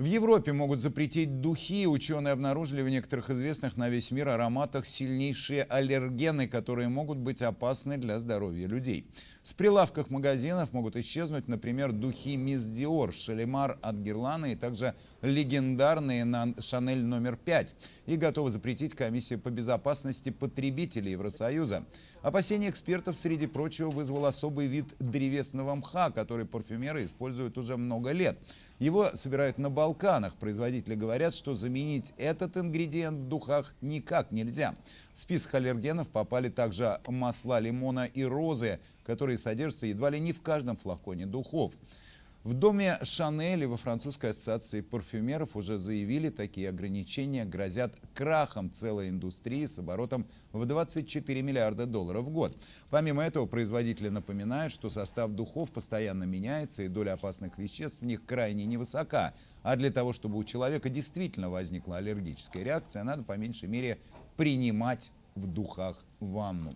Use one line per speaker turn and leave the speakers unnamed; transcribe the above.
В Европе могут запретить духи. Ученые обнаружили в некоторых известных на весь мир ароматах сильнейшие аллергены, которые могут быть опасны для здоровья людей. С прилавков магазинов могут исчезнуть, например, духи Мисс Диор, Шалимар от Герлана и также легендарные на Шанель номер 5. И готовы запретить комиссия по безопасности потребителей Евросоюза. Опасения экспертов, среди прочего, вызвал особый вид древесного мха, который парфюмеры используют уже много лет. Его собирают на балконе Балканах. Производители говорят, что заменить этот ингредиент в духах никак нельзя. В список аллергенов попали также масла лимона и розы, которые содержатся едва ли не в каждом флаконе духов. В доме Шанель и во французской ассоциации парфюмеров уже заявили, такие ограничения грозят крахом целой индустрии с оборотом в 24 миллиарда долларов в год. Помимо этого, производители напоминают, что состав духов постоянно меняется и доля опасных веществ в них крайне невысока. А для того, чтобы у человека действительно возникла аллергическая реакция, надо по меньшей мере принимать в духах ванну.